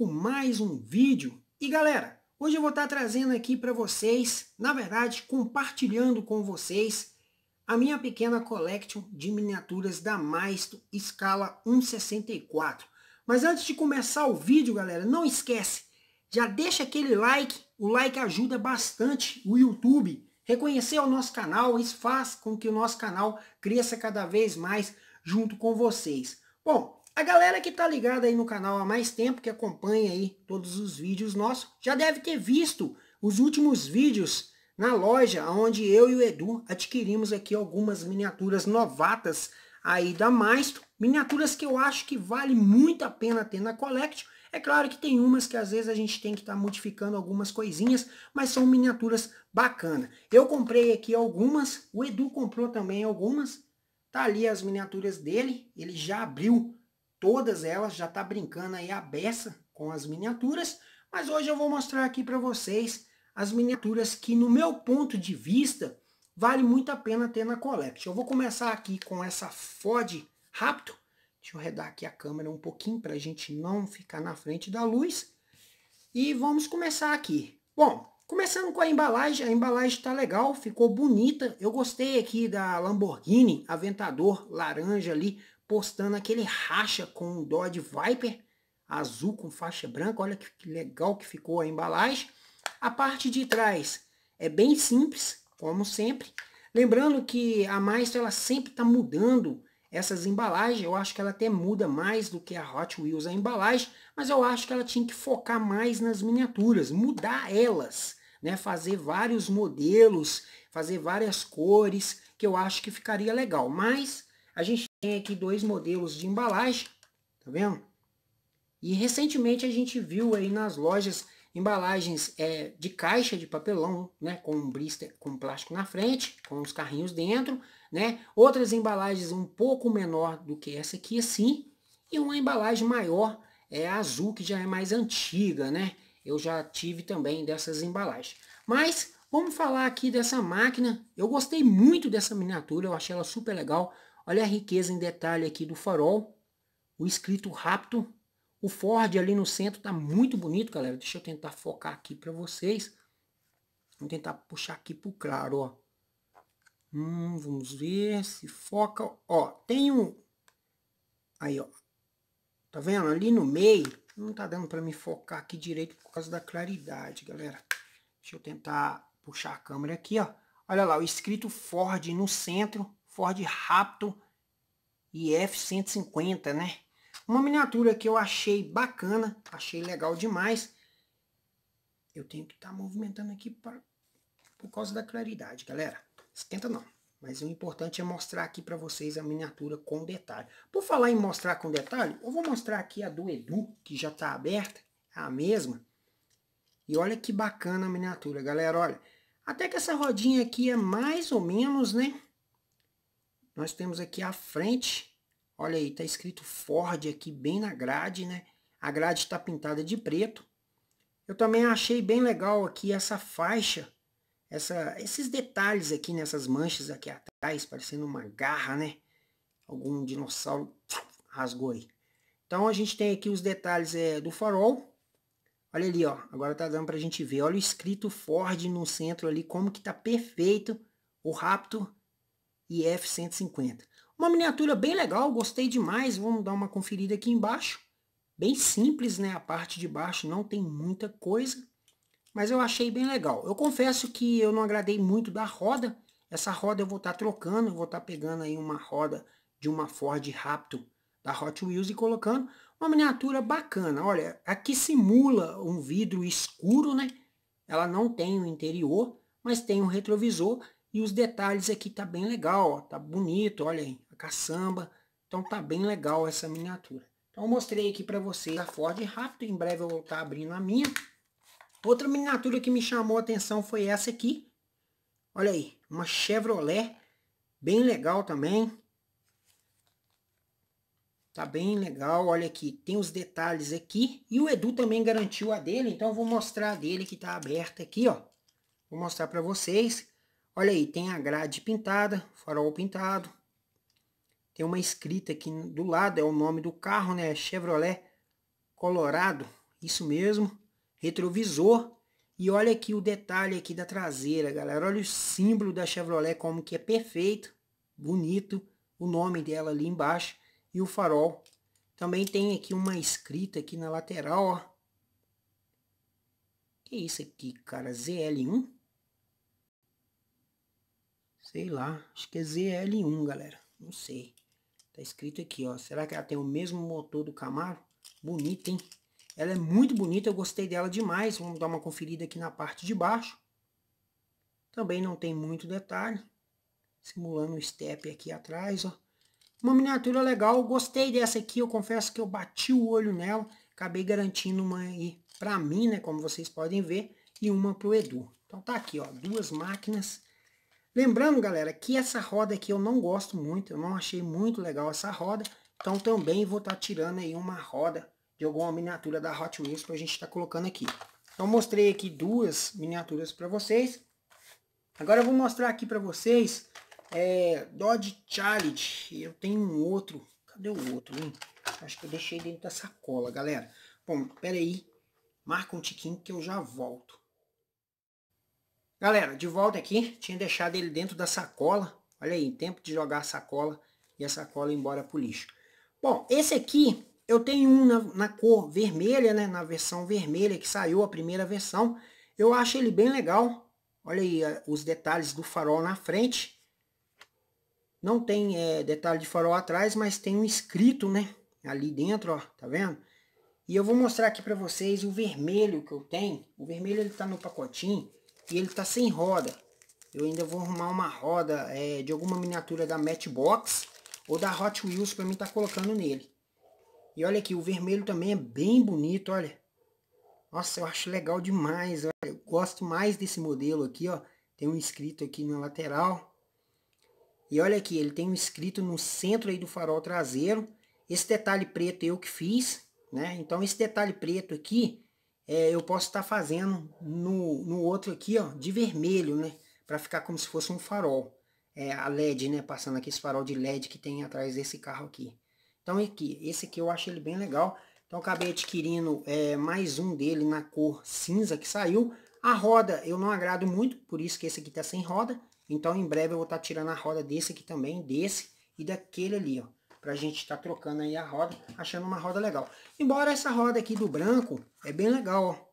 com mais um vídeo. E galera, hoje eu vou estar trazendo aqui para vocês, na verdade compartilhando com vocês, a minha pequena collection de miniaturas da Maisto escala 164. Mas antes de começar o vídeo, galera, não esquece, já deixa aquele like, o like ajuda bastante o YouTube. Reconhecer o nosso canal, isso faz com que o nosso canal cresça cada vez mais junto com vocês. Bom, a galera que tá ligada aí no canal há mais tempo, que acompanha aí todos os vídeos nossos, já deve ter visto os últimos vídeos na loja, onde eu e o Edu adquirimos aqui algumas miniaturas novatas aí da Maestro, miniaturas que eu acho que vale muito a pena ter na Collect. É claro que tem umas que às vezes a gente tem que estar tá modificando algumas coisinhas, mas são miniaturas bacanas Eu comprei aqui algumas, o Edu comprou também algumas. Tá ali as miniaturas dele, ele já abriu todas elas, já está brincando aí a beça com as miniaturas, mas hoje eu vou mostrar aqui para vocês as miniaturas que no meu ponto de vista vale muito a pena ter na Collection. Eu vou começar aqui com essa Ford Raptor, deixa eu redar aqui a câmera um pouquinho para a gente não ficar na frente da luz, e vamos começar aqui. Bom, Começando com a embalagem, a embalagem está legal, ficou bonita. Eu gostei aqui da Lamborghini Aventador laranja ali, postando aquele racha com o Dodge Viper azul com faixa branca. Olha que legal que ficou a embalagem. A parte de trás é bem simples, como sempre. Lembrando que a Maestro ela sempre está mudando essas embalagens. Eu acho que ela até muda mais do que a Hot Wheels a embalagem, mas eu acho que ela tinha que focar mais nas miniaturas, mudar elas, né? Fazer vários modelos, fazer várias cores, que eu acho que ficaria legal. Mas a gente tem aqui dois modelos de embalagem, tá vendo? E recentemente a gente viu aí nas lojas embalagens é, de caixa de papelão, né, com um blister, com plástico na frente, com os carrinhos dentro, né? Outras embalagens um pouco menor do que essa aqui, assim, e uma embalagem maior, é azul, que já é mais antiga, né? Eu já tive também dessas embalagens. Mas vamos falar aqui dessa máquina. Eu gostei muito dessa miniatura, eu achei ela super legal. Olha a riqueza em detalhe aqui do farol, o escrito rápido. O Ford ali no centro está muito bonito, galera. Deixa eu tentar focar aqui para vocês. Vou tentar puxar aqui pro claro, ó. Hum, vamos ver se foca. Ó, tem um... Aí, ó. Tá vendo? Ali no meio, não tá dando para me focar aqui direito por causa da claridade, galera. Deixa eu tentar puxar a câmera aqui, ó. Olha lá, o escrito Ford no centro Ford Raptor e F-150, né? Uma miniatura que eu achei bacana, achei legal demais. Eu tenho que estar tá movimentando aqui pra, por causa da claridade, galera. Esquenta não. Mas o importante é mostrar aqui para vocês a miniatura com detalhe. Por falar em mostrar com detalhe, eu vou mostrar aqui a do Edu, que já está aberta. É a mesma. E olha que bacana a miniatura, galera. Olha, até que essa rodinha aqui é mais ou menos, né? nós temos aqui à frente, olha aí, está escrito Ford aqui bem na grade, né? A grade está pintada de preto. Eu também achei bem legal aqui essa faixa, essa, esses detalhes aqui nessas manchas aqui atrás, parecendo uma garra, né? Algum dinossauro rasgou aí. Então a gente tem aqui os detalhes é, do farol. Olha ali, ó. Agora tá dando pra gente ver. Olha o escrito Ford no centro ali, como que tá perfeito o Raptor e F-150. Uma miniatura bem legal, gostei demais, vamos dar uma conferida aqui embaixo. Bem simples, né? A parte de baixo não tem muita coisa, mas eu achei bem legal. Eu confesso que eu não agradei muito da roda. Essa roda eu vou estar tá trocando, eu vou estar tá pegando aí uma roda de uma Ford Raptor da Hot Wheels e colocando uma miniatura bacana. Olha, aqui simula um vidro escuro, né? Ela não tem o interior, mas tem um retrovisor e os detalhes aqui tá bem legal, ó, tá bonito, olha aí, a caçamba. Então tá bem legal essa miniatura. Então eu mostrei aqui para vocês a Ford rápido, em breve eu vou estar tá abrindo a minha. Outra miniatura que me chamou a atenção foi essa aqui. Olha aí, uma Chevrolet, bem legal também. Tá bem legal, olha aqui, tem os detalhes aqui. E o Edu também garantiu a dele, então eu vou mostrar a dele que tá aberta aqui, ó. Vou mostrar para vocês. Olha aí, tem a grade pintada, farol pintado. Tem uma escrita aqui do lado, é o nome do carro, né? Chevrolet Colorado, isso mesmo. Retrovisor. E olha aqui o detalhe aqui da traseira, galera. Olha o símbolo da Chevrolet como que é perfeito, bonito. O nome dela ali embaixo e o farol. Também tem aqui uma escrita aqui na lateral, ó. Que isso aqui, cara? ZL1? Sei lá, acho que é ZL1, galera. Não sei. Tá escrito aqui, ó. Será que ela tem o mesmo motor do Camaro? Bonita, hein? Ela é muito bonita, eu gostei dela demais. Vamos dar uma conferida aqui na parte de baixo. Também não tem muito detalhe. Simulando o step aqui atrás, ó. Uma miniatura legal, eu gostei dessa aqui. Eu confesso que eu bati o olho nela. Acabei garantindo uma aí pra mim, né? Como vocês podem ver. E uma pro Edu. Então tá aqui, ó. Duas máquinas Lembrando, galera, que essa roda aqui eu não gosto muito, eu não achei muito legal essa roda. Então também vou estar tá tirando aí uma roda de alguma miniatura da Hot Wheels para a gente estar tá colocando aqui. Então mostrei aqui duas miniaturas para vocês. Agora eu vou mostrar aqui para vocês é, Dodge Charlie. Eu tenho um outro. Cadê o outro, hein? Acho que eu deixei dentro da sacola, galera. Bom, pera aí. Marca um tiquinho que eu já volto. Galera, de volta aqui, tinha deixado ele dentro da sacola. Olha aí, tempo de jogar a sacola e a sacola embora pro lixo. Bom, esse aqui eu tenho um na, na, cor vermelha, né? Na versão vermelha que saiu a primeira versão. Eu acho ele bem legal. Olha aí os detalhes do farol na frente. Não tem é, detalhe de farol atrás, mas tem um escrito, né? Ali dentro, ó, tá vendo? E eu vou mostrar aqui para vocês o vermelho que eu tenho. O vermelho ele tá no pacotinho e ele tá sem roda. Eu ainda vou arrumar uma roda é, de alguma miniatura da Matchbox ou da Hot Wheels para mim tá colocando nele. E olha aqui, o vermelho também é bem bonito, olha. Nossa, eu acho legal demais, olha. Eu gosto mais desse modelo aqui, ó. Tem um escrito aqui na lateral. E olha aqui, ele tem um escrito no centro aí do farol traseiro. Esse detalhe preto eu que fiz, né? Então esse detalhe preto aqui é, eu posso estar tá fazendo no, no outro aqui, ó, de vermelho, né? Para ficar como se fosse um farol. É, a LED, né? Passando aqui esse farol de LED que tem atrás desse carro aqui. Então, aqui, esse aqui eu acho ele bem legal. Então, acabei adquirindo é, mais um dele na cor cinza que saiu. A roda eu não agrado muito, por isso que esse aqui tá sem roda. Então, em breve eu vou estar tá tirando a roda desse aqui também, desse e daquele ali, ó para a gente estar tá trocando aí a roda, achando uma roda legal. Embora essa roda aqui do branco é bem legal, ó.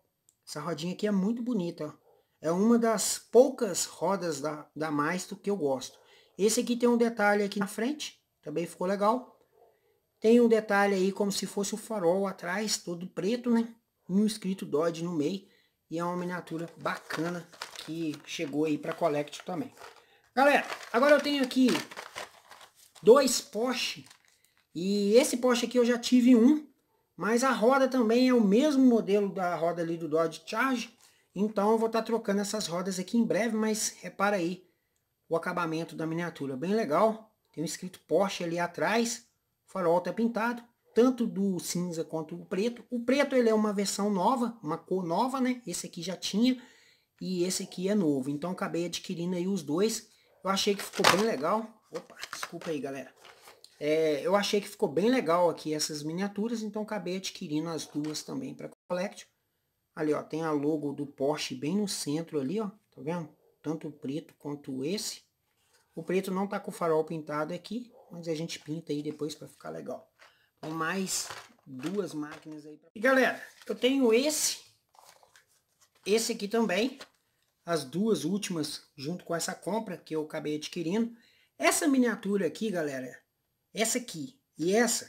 Essa rodinha aqui é muito bonita, ó. É uma das poucas rodas da, da Maisto que eu gosto. Esse aqui tem um detalhe aqui na frente, também ficou legal. Tem um detalhe aí como se fosse o farol atrás, todo preto, né? um escrito Dodge no meio. E é uma miniatura bacana que chegou aí para Collect também. Galera, agora eu tenho aqui dois Porsche e esse Porsche aqui eu já tive um, mas a roda também é o mesmo modelo da roda ali do Dodge Charge, então eu vou estar tá trocando essas rodas aqui em breve, mas repara aí o acabamento da miniatura, bem legal. Tem um escrito Porsche ali atrás, o farol tá pintado, tanto do cinza quanto do preto. O preto ele é uma versão nova, uma cor nova, né? Esse aqui já tinha e esse aqui é novo, então acabei adquirindo aí os dois. Eu achei que ficou bem legal. Opa, desculpa aí, galera. É, eu achei que ficou bem legal aqui essas miniaturas, então acabei adquirindo as duas também para Collection. Ali, ó, tem a logo do Porsche bem no centro ali, ó, tá vendo? Tanto o preto quanto esse. O preto não tá com o farol pintado aqui, mas a gente pinta aí depois para ficar legal. Então, mais duas máquinas aí. Pra... E galera, eu tenho esse, esse aqui também, as duas últimas junto com essa compra que eu acabei adquirindo. Essa miniatura aqui, galera, essa aqui e essa,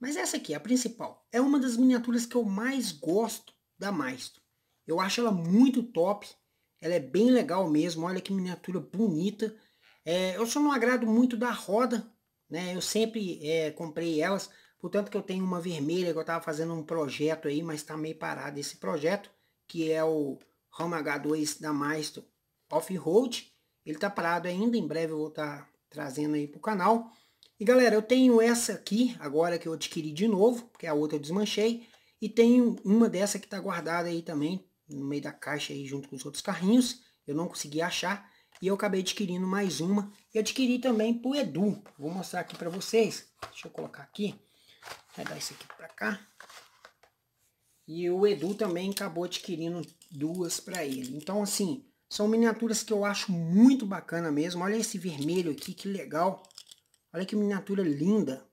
mas essa aqui, a principal, é uma das miniaturas que eu mais gosto da Maestro. Eu acho ela muito top, ela é bem legal mesmo, olha que miniatura bonita. É, eu só não agrado muito da roda, né? Eu sempre é, comprei elas, portanto que eu tenho uma vermelha que eu estava fazendo um projeto aí, mas está meio parado esse projeto, que é o Ram H2 da Maestro Off-Road. Ele está parado ainda, em breve eu vou estar tá trazendo aí para o canal. E galera, eu tenho essa aqui, agora que eu adquiri de novo, porque a outra eu desmanchei. E tenho uma dessa que está guardada aí também, no meio da caixa aí, junto com os outros carrinhos. Eu não consegui achar. E eu acabei adquirindo mais uma. E adquiri também pro Edu. Vou mostrar aqui para vocês. Deixa eu colocar aqui. Vai dar isso aqui para cá. E o Edu também acabou adquirindo duas para ele. Então, assim, são miniaturas que eu acho muito bacana mesmo. Olha esse vermelho aqui, que legal. Olha que miniatura linda.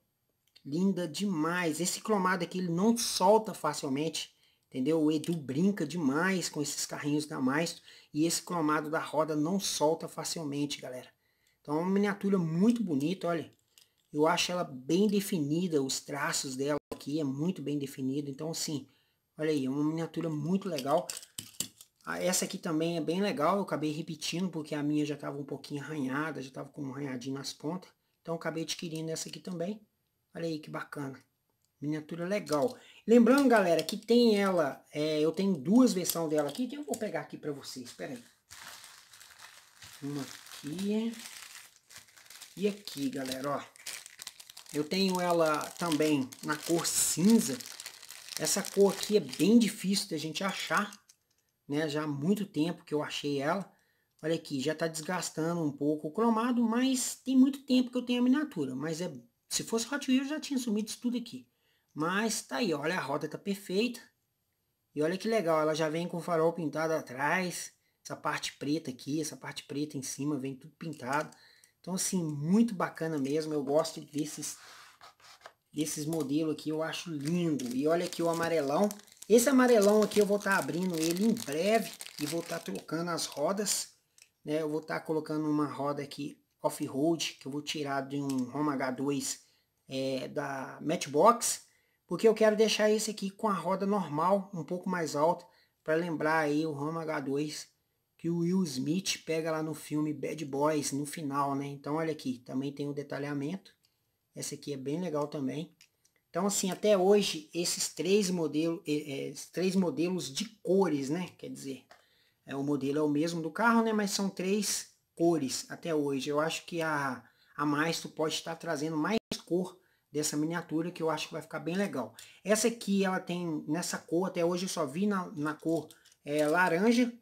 Linda demais. Esse cromado aqui ele não solta facilmente. Entendeu? O Edu brinca demais com esses carrinhos da Maestro. E esse cromado da roda não solta facilmente, galera. Então é uma miniatura muito bonita, olha. Eu acho ela bem definida, os traços dela aqui é muito bem definido. Então assim, olha aí, é uma miniatura muito legal. Ah, essa aqui também é bem legal, eu acabei repetindo porque a minha já estava um pouquinho arranhada, já estava com um arranhadinho nas pontas. Então acabei adquirindo essa aqui também. Olha aí que bacana. Miniatura legal. Lembrando, galera, que tem ela, é, eu tenho duas versões dela aqui, que eu vou pegar aqui para vocês, Pera aí. Uma aqui e aqui, galera, ó. Eu tenho ela também na cor cinza. Essa cor aqui é bem difícil da gente achar, né? Já há muito tempo que eu achei ela. Olha aqui, já está desgastando um pouco o cromado, mas tem muito tempo que eu tenho a miniatura. Mas é, se fosse Hot Wheels, já tinha sumido isso tudo aqui. Mas tá aí, olha, a roda está perfeita. E olha que legal, ela já vem com farol pintado atrás. Essa parte preta aqui, essa parte preta em cima, vem tudo pintado. Então, assim, muito bacana mesmo. Eu gosto desses, desses modelos aqui, eu acho lindo. E olha aqui o amarelão. Esse amarelão aqui eu vou estar tá abrindo ele em breve e vou estar tá trocando as rodas. Né? Eu vou estar tá colocando uma roda aqui off-road, que eu vou tirar de um Roma H2 é, da Matchbox, porque eu quero deixar esse aqui com a roda normal, um pouco mais alta, para lembrar aí o Roma H2 que o Will Smith pega lá no filme Bad Boys, no final, né? Então, olha aqui, também tem o um detalhamento. Essa aqui é bem legal também. Então, assim, até hoje, esses três, modelo, é, é, esses três modelos de cores, né? Quer dizer, é, o modelo é o mesmo do carro, né? Mas são três cores até hoje. Eu acho que a, a mais tu pode estar trazendo mais cor dessa miniatura que eu acho que vai ficar bem legal. Essa aqui ela tem nessa cor, até hoje eu só vi na, na cor é, laranja,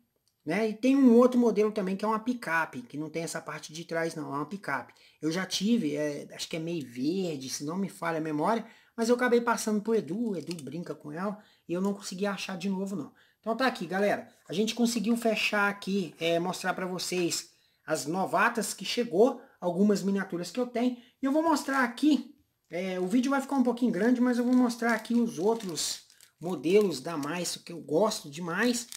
né? E tem um outro modelo também que é uma picape, que não tem essa parte de trás não, é uma picape. Eu já tive, é, acho que é meio verde, se não me falha a memória, mas eu acabei passando pro Edu, o Edu brinca com ela, e eu não consegui achar de novo não. Então tá aqui, galera. A gente conseguiu fechar aqui, é, mostrar para vocês as novatas que chegou, algumas miniaturas que eu tenho. E eu vou mostrar aqui, é, o vídeo vai ficar um pouquinho grande, mas eu vou mostrar aqui os outros modelos da Mais, que eu gosto demais.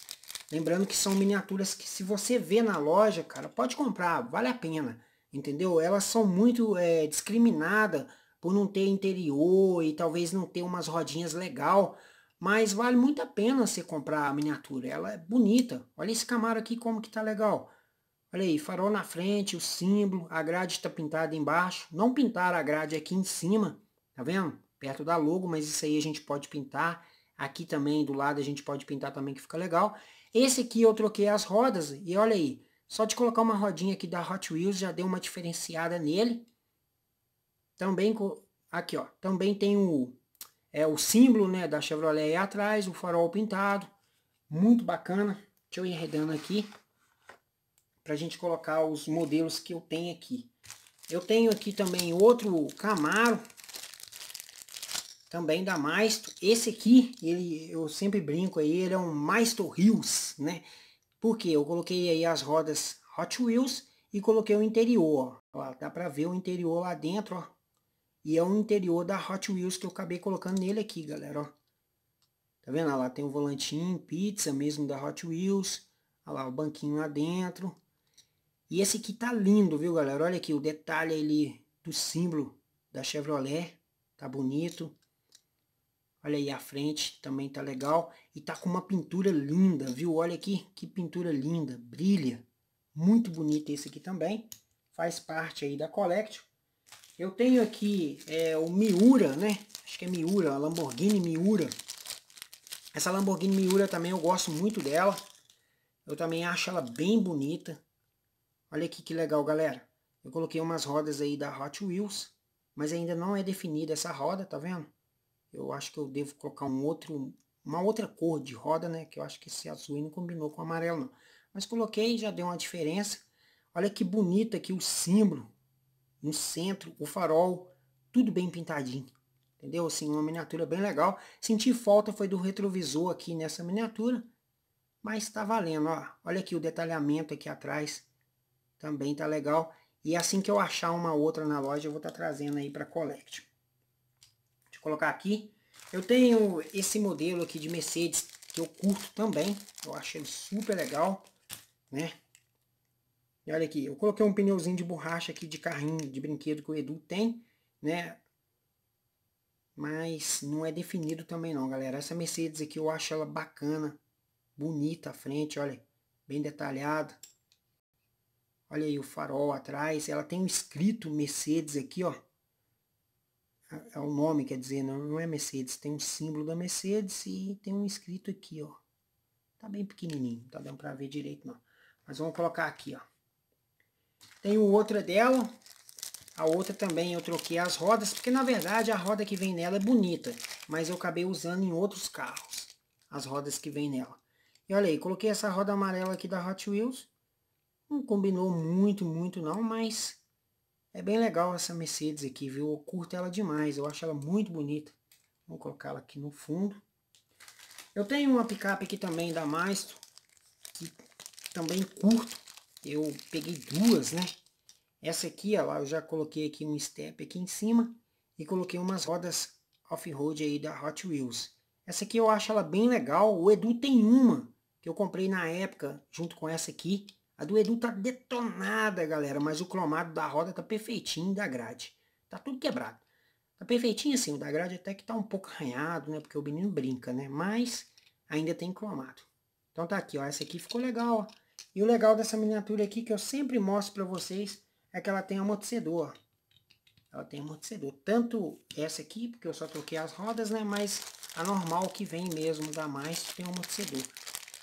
Lembrando que são miniaturas que se você vê na loja, cara, pode comprar, vale a pena. Entendeu? Elas são muito é, discriminadas por não ter interior e talvez não ter umas rodinhas legal. Mas vale muito a pena você comprar a miniatura. Ela é bonita. Olha esse Camaro aqui como que tá legal. Olha aí, farol na frente, o símbolo, a grade está pintada embaixo. Não pintar a grade aqui em cima, tá vendo? Perto da logo, mas isso aí a gente pode pintar. Aqui também, do lado, a gente pode pintar também, que fica legal. Esse aqui eu troquei as rodas e olha aí. Só de colocar uma rodinha aqui da Hot Wheels já deu uma diferenciada nele. Também, aqui ó, também tem o é o símbolo né, da Chevrolet aí atrás, o farol pintado. Muito bacana. Deixa eu ir arredando aqui para a gente colocar os modelos que eu tenho aqui. Eu tenho aqui também outro Camaro, também da Maisto. Esse aqui, ele, eu sempre brinco aí, ele é um Maisto Hills, né? Porque eu coloquei aí as rodas Hot Wheels e coloquei o interior, ó. ó dá para ver o interior lá dentro, ó. E é o interior da Hot Wheels que eu acabei colocando nele aqui, galera, ó. Tá vendo? Olha lá tem o volantinho, pizza mesmo da Hot Wheels. Olha lá o banquinho lá dentro. E esse aqui tá lindo, viu, galera? Olha aqui o detalhe ele do símbolo da Chevrolet. Tá bonito. Olha aí a frente, também tá legal. E tá com uma pintura linda, viu? Olha aqui, que pintura linda, brilha. Muito bonito esse aqui também. Faz parte aí da Collection. Eu tenho aqui é, o Miura, né? Acho que é Miura, a Lamborghini Miura. Essa Lamborghini Miura também eu gosto muito dela. Eu também acho ela bem bonita. Olha aqui que legal, galera. Eu coloquei umas rodas aí da Hot Wheels, mas ainda não é definida essa roda, tá vendo? Eu acho que eu devo colocar um outro, uma outra cor de roda, né? Que eu acho que esse azul não combinou com o amarelo, não. Mas coloquei, já deu uma diferença. Olha que bonito aqui o símbolo no centro, o farol, tudo bem pintadinho. Entendeu? Assim, uma miniatura bem legal. Senti falta foi do retrovisor aqui nessa miniatura, mas tá valendo, ó. Olha aqui o detalhamento aqui atrás, também tá legal. E é assim que eu achar uma outra na loja, eu vou estar tá trazendo aí para Collect. Deixa eu colocar aqui. Eu tenho esse modelo aqui de Mercedes, que eu curto também. Eu acho ele super legal, né? E olha aqui, eu coloquei um pneuzinho de borracha aqui de carrinho, de brinquedo que o Edu tem, né? Mas não é definido também não, galera. Essa Mercedes aqui eu acho ela bacana, bonita a frente, olha. Bem detalhada. Olha aí o farol atrás. Ela tem um escrito Mercedes aqui, ó. É o nome, quer dizer, não é Mercedes. Tem um símbolo da Mercedes e tem um escrito aqui, ó. Tá bem pequenininho, não tá dando pra ver direito não. Mas vamos colocar aqui, ó. Tem outra dela. A outra também eu troquei as rodas, porque na verdade a roda que vem nela é bonita, mas eu acabei usando em outros carros, as rodas que vem nela. E olha aí, coloquei essa roda amarela aqui da Hot Wheels. Não combinou muito, muito não, mas é bem legal essa Mercedes aqui, viu? Eu curto ela demais, eu acho ela muito bonita. Vou colocar ela aqui no fundo. Eu tenho uma picape aqui também da Maestro, que também curto eu peguei duas, né? Essa aqui, ó, lá, eu já coloquei aqui um step aqui em cima e coloquei umas rodas off-road aí da Hot Wheels. Essa aqui eu acho ela bem legal. O Edu tem uma que eu comprei na época junto com essa aqui. A do Edu tá detonada, galera, mas o cromado da roda tá perfeitinho da grade. Tá tudo quebrado. Tá perfeitinho assim, o da grade até que tá um pouco arranhado, né? Porque o menino brinca, né? Mas ainda tem cromado. Então tá aqui, ó. Essa aqui ficou legal, ó. E o legal dessa miniatura aqui que eu sempre mostro para vocês é que ela tem amortecedor. Ela tem amortecedor. Tanto essa aqui, porque eu só troquei as rodas, né? Mas a normal que vem mesmo da mais tem um amortecedor.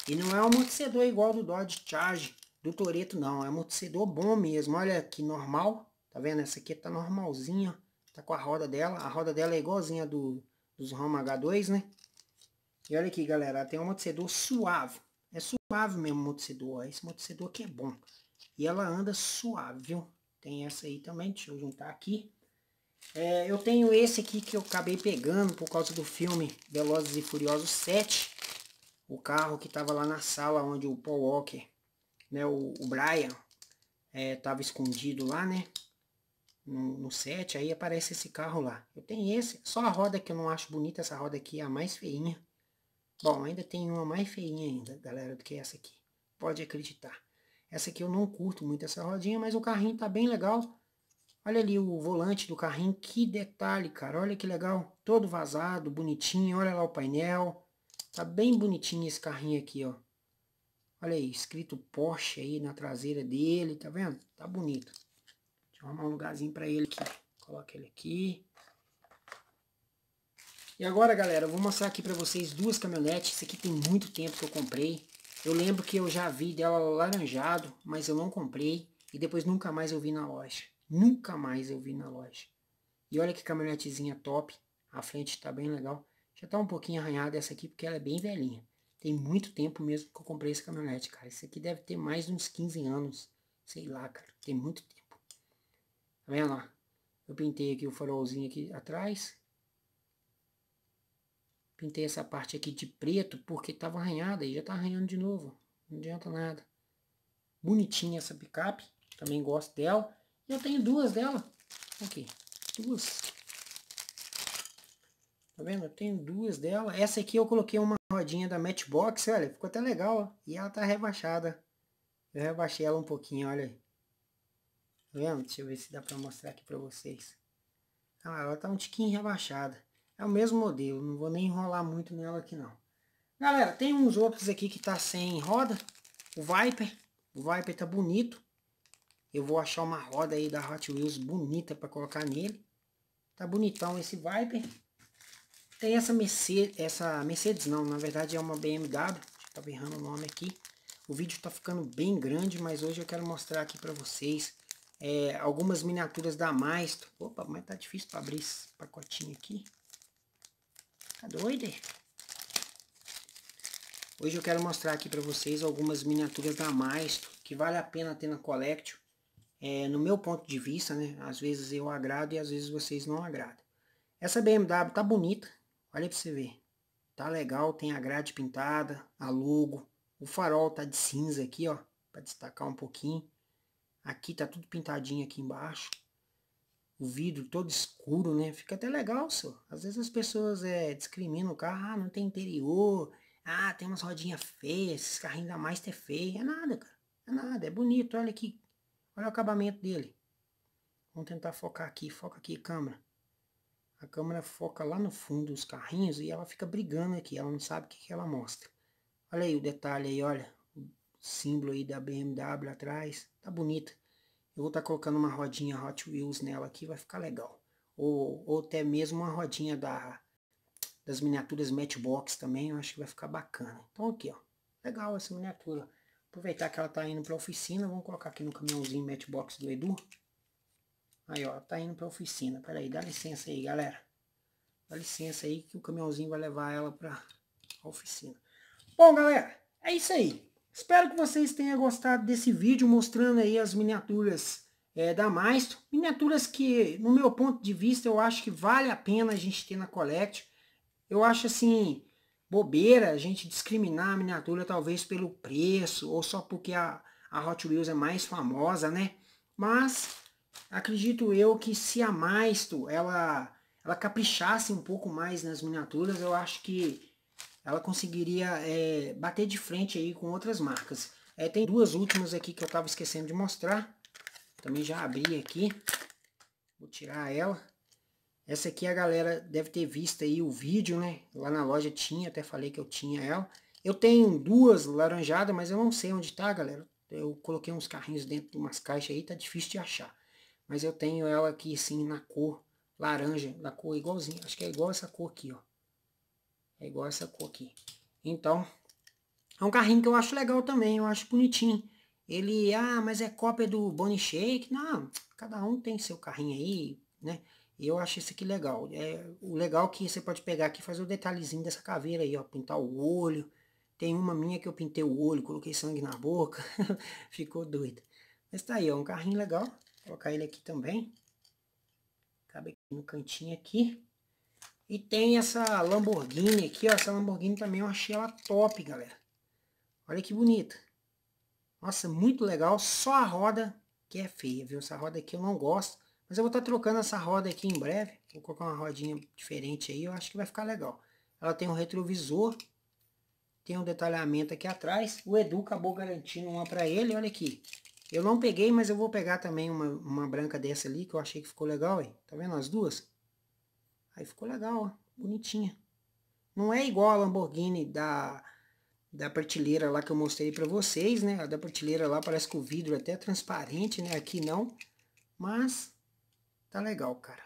E não é um amortecedor igual do Dodge Charge, do Toreto não. É um amortecedor bom mesmo. Olha que normal. Tá vendo? Essa aqui tá normalzinha. Tá com a roda dela. A roda dela é igualzinha do, dos Roma H2, né? E olha aqui, galera. Ela tem um amortecedor suave. É suave suave mesmo o amortecedor, esse amortecedor que é bom. E ela anda suave, viu? Tem essa aí também, deixa eu juntar aqui. É, eu tenho esse aqui que eu acabei pegando por causa do filme Velozes e Furiosos 7. O carro que tava lá na sala onde o Paul Walker, né, o, o Brian, é, tava escondido lá, né? No, no aí aparece esse carro lá. Eu tenho esse, só a roda que eu não acho bonita, essa roda aqui é a mais feinha. Bom, ainda tem uma mais feinha ainda, galera, do que essa aqui. Pode acreditar. Essa aqui eu não curto muito essa rodinha, mas o carrinho tá bem legal. Olha ali o volante do carrinho, que detalhe, cara. Olha que legal. Todo vazado, bonitinho. Olha lá o painel. Tá bem bonitinho esse carrinho aqui, ó. Olha aí, escrito Porsche aí na traseira dele, tá vendo? Tá bonito. Deixa eu arrumar um lugarzinho pra ele aqui. Coloca ele aqui. E agora, galera, eu vou mostrar aqui para vocês duas caminhonetes. Isso aqui tem muito tempo que eu comprei. Eu lembro que eu já vi dela laranjado, mas eu não comprei. E depois nunca mais eu vi na loja. Nunca mais eu vi na loja. E olha que caminhonetezinha top. A frente tá bem legal. Já tá um pouquinho arranhada essa aqui, porque ela é bem velhinha. Tem muito tempo mesmo que eu comprei essa caminhonete, cara. Isso aqui deve ter mais de uns 15 anos. Sei lá, cara. Tem muito tempo. Tá vendo lá? Eu pintei aqui o farolzinho aqui atrás. Pintei essa parte aqui de preto porque estava arranhada e já está arranhando de novo. Não adianta nada. Bonitinha essa picape. Também gosto dela. E eu tenho duas dela. Aqui. Duas. Tá vendo? Eu tenho duas dela. Essa aqui eu coloquei uma rodinha da Matchbox. Olha, ficou até legal. Ó. E ela tá rebaixada. Eu rebaixei ela um pouquinho, olha aí. Tá vendo? Deixa eu ver se dá pra mostrar aqui pra vocês. Ah, ela tá um tiquinho rebaixada. É o mesmo modelo, não vou nem enrolar muito nela aqui não. Galera, tem uns outros aqui que tá sem roda. O Viper, o Viper tá bonito. Eu vou achar uma roda aí da Hot Wheels bonita para colocar nele. Tá bonitão esse Viper. Tem essa Mercedes, essa Mercedes não, na verdade é uma BMW. Tava tá errando o nome aqui. O vídeo tá ficando bem grande, mas hoje eu quero mostrar aqui para vocês é, algumas miniaturas da Maestro. Opa, mas tá difícil para abrir esse pacotinho aqui. Tá doido? Hoje eu quero mostrar aqui para vocês algumas miniaturas da Maestro que vale a pena ter na Collection. É, no meu ponto de vista, né? Às vezes eu agrado e às vezes vocês não agradam. Essa BMW tá bonita, olha para você ver. Tá legal, tem a grade pintada, a logo, o farol tá de cinza aqui, ó, para destacar um pouquinho. Aqui tá tudo pintadinho aqui embaixo o vidro todo escuro, né? Fica até legal, senhor. Às vezes as pessoas é, discriminam o carro, ah, não tem interior, ah, tem umas rodinhas feias, esses carros ainda mais ter tá feio. É nada, cara. É nada, é bonito, olha aqui. Olha o acabamento dele. Vamos tentar focar aqui, foca aqui, câmera. A câmera foca lá no fundo dos carrinhos e ela fica brigando aqui, ela não sabe o que, que ela mostra. Olha aí o detalhe aí, olha. O símbolo aí da BMW atrás, tá bonita. Eu vou estar tá colocando uma rodinha Hot Wheels nela aqui, vai ficar legal. Ou, ou até mesmo uma rodinha da, das miniaturas Matchbox também, eu acho que vai ficar bacana. Então aqui, ó, legal essa miniatura. Aproveitar que ela tá indo para oficina, vamos colocar aqui no caminhãozinho Matchbox do Edu. Aí, ó, tá indo para oficina. Pera aí, dá licença aí, galera. Dá licença aí que o caminhãozinho vai levar ela para a oficina. Bom, galera, é isso aí. Espero que vocês tenham gostado desse vídeo mostrando aí as miniaturas é, da Maestro. Miniaturas que, no meu ponto de vista, eu acho que vale a pena a gente ter na Collect. Eu acho assim, bobeira a gente discriminar a miniatura talvez pelo preço ou só porque a, a Hot Wheels é mais famosa, né? Mas acredito eu que se a Maestro ela, ela caprichasse um pouco mais nas miniaturas, eu acho que ela conseguiria é, bater de frente aí com outras marcas. É, tem duas últimas aqui que eu estava esquecendo de mostrar. Também já abri aqui. Vou tirar ela. Essa aqui a galera deve ter visto aí o vídeo, né? Lá na loja tinha, até falei que eu tinha ela. Eu tenho duas laranjadas, mas eu não sei onde tá, galera. Eu coloquei uns carrinhos dentro de umas caixas aí, tá difícil de achar. Mas eu tenho ela aqui, sim, na cor laranja, na cor igualzinha. Acho que é igual essa cor aqui, ó. É igual essa cor aqui. Então, é um carrinho que eu acho legal também, eu acho bonitinho. Ele, ah, mas é cópia do Bonnie Shake? Não, cada um tem seu carrinho aí, né? Eu acho isso aqui legal. É, o legal é que você pode pegar aqui e fazer o detalhezinho dessa caveira aí, ó. Pintar o olho. Tem uma minha que eu pintei o olho, coloquei sangue na boca. Ficou doido. Mas tá aí, ó. Um carrinho legal. Vou colocar ele aqui também. Cabe aqui no cantinho aqui. E tem essa Lamborghini aqui, ó. Essa Lamborghini também eu achei ela top, galera. Olha que bonita. Nossa, muito legal. Só a roda que é feia, viu? Essa roda aqui eu não gosto. Mas eu vou estar tá trocando essa roda aqui em breve. Vou colocar uma rodinha diferente aí. Eu acho que vai ficar legal. Ela tem um retrovisor. Tem um detalhamento aqui atrás. O Edu acabou garantindo uma para ele. Olha aqui. Eu não peguei, mas eu vou pegar também uma, uma branca dessa ali. Que eu achei que ficou legal, hein? Tá vendo as duas? Aí ficou legal, ó, bonitinha. Não é igual a Lamborghini da, da prateleira lá que eu mostrei para vocês, né? A da prateleira lá parece que o vidro é até transparente, né? Aqui não. Mas tá legal, cara.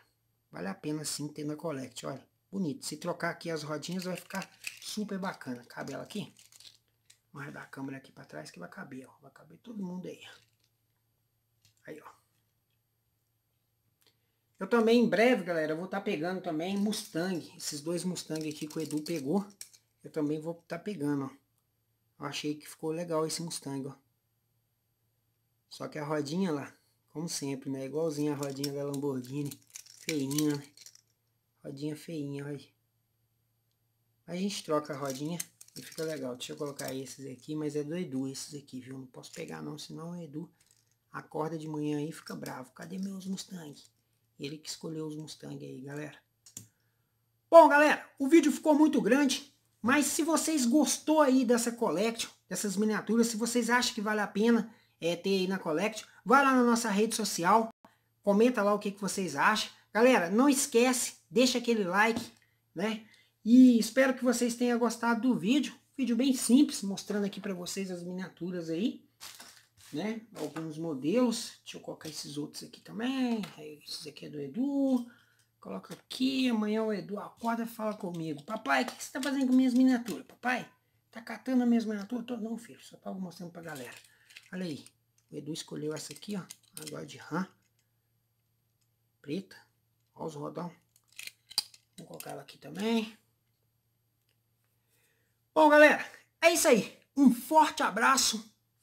Vale a pena sim ter na Collect, olha. Bonito. Se trocar aqui as rodinhas vai ficar super bacana. Cabe ela aqui. Vou dar a câmera aqui para trás que vai caber, ó. Vai caber todo mundo aí. Aí, ó. Eu também, em breve, galera, vou estar tá pegando também Mustang. Esses dois Mustang aqui que o Edu pegou. Eu também vou estar tá pegando, ó. achei que ficou legal esse Mustang, ó. Só que a rodinha lá, como sempre, né? Igualzinha a rodinha da Lamborghini. Feinha, né? Rodinha feinha, olha. A gente troca a rodinha e fica legal. Deixa eu colocar esses aqui, mas é do Edu esses aqui, viu? Não posso pegar não, senão o Edu acorda de manhã aí e fica bravo. Cadê meus Mustang? Ele que escolheu os Mustang aí, galera. Bom, galera, o vídeo ficou muito grande, mas se vocês gostou aí dessa collection, dessas miniaturas, se vocês acham que vale a pena é, ter aí na collection, vai lá na nossa rede social, comenta lá o que, que vocês acham. Galera, não esquece, deixa aquele like, né? E espero que vocês tenham gostado do vídeo. Vídeo bem simples, mostrando aqui para vocês as miniaturas aí né? Alguns modelos. Deixa eu colocar esses outros aqui também. Esses aqui é do Edu. Coloca aqui. Amanhã o Edu acorda e fala comigo. Papai, o que você está fazendo com minhas miniaturas? Papai, tá catando as minhas miniaturas? Tô... Não, filho. Só estava mostrando pra galera. Olha aí. O Edu escolheu essa aqui, ó. Agora de RAM. Preta. Olha os rodão. Vou colocar ela aqui também. Bom, galera, é isso aí. Um forte abraço